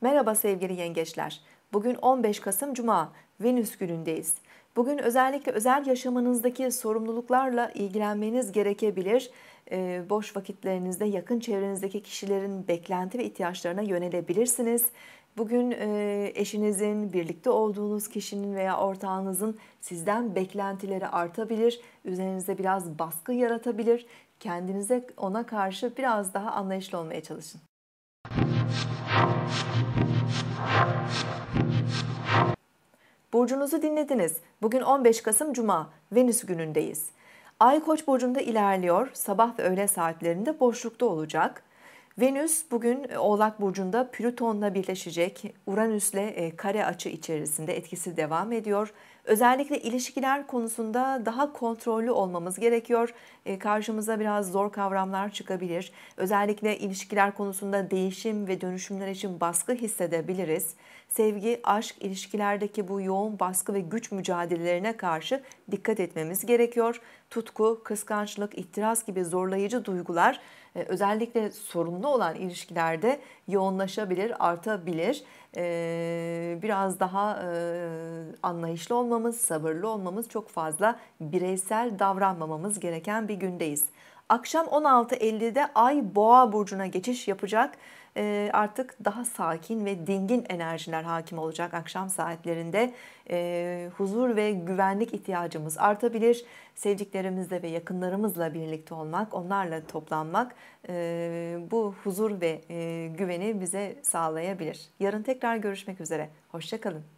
Merhaba sevgili yengeçler. Bugün 15 Kasım Cuma, Venüs günündeyiz. Bugün özellikle özel yaşamınızdaki sorumluluklarla ilgilenmeniz gerekebilir. E, boş vakitlerinizde yakın çevrenizdeki kişilerin beklenti ve ihtiyaçlarına yönelebilirsiniz. Bugün eşinizin, birlikte olduğunuz kişinin veya ortağınızın sizden beklentileri artabilir. Üzerinize biraz baskı yaratabilir. Kendinize ona karşı biraz daha anlayışlı olmaya çalışın. Burcunuzu dinlediniz. Bugün 15 Kasım Cuma, Venüs günündeyiz. Ay Koç burcunda ilerliyor. Sabah ve öğle saatlerinde boşlukta olacak. Venüs bugün e, Oğlak Burcu'nda Plüton'la birleşecek. Uranüs'le e, kare açı içerisinde etkisi devam ediyor. Özellikle ilişkiler konusunda daha kontrollü olmamız gerekiyor. E, karşımıza biraz zor kavramlar çıkabilir. Özellikle ilişkiler konusunda değişim ve dönüşümler için baskı hissedebiliriz. Sevgi, aşk, ilişkilerdeki bu yoğun baskı ve güç mücadelelerine karşı dikkat etmemiz gerekiyor. Tutku, kıskançlık, itiraz gibi zorlayıcı duygular e, özellikle sorumlu bağlı olan ilişkilerde yoğunlaşabilir, artabilir. Ee, biraz daha e, anlayışlı olmamız, sabırlı olmamız, çok fazla bireysel davranmamamız gereken bir gündeyiz. Akşam 16.50'de Ay Boğa burcuna geçiş yapacak. E, artık daha sakin ve dingin enerjiler hakim olacak akşam saatlerinde. E, huzur ve güvenlik ihtiyacımız artabilir. Sevdiklerimizle ve yakınlarımızla birlikte olmak, onlarla toplanmak e, bu huzur ve güveni bize sağlayabilir. Yarın tekrar görüşmek üzere. Hoşçakalın.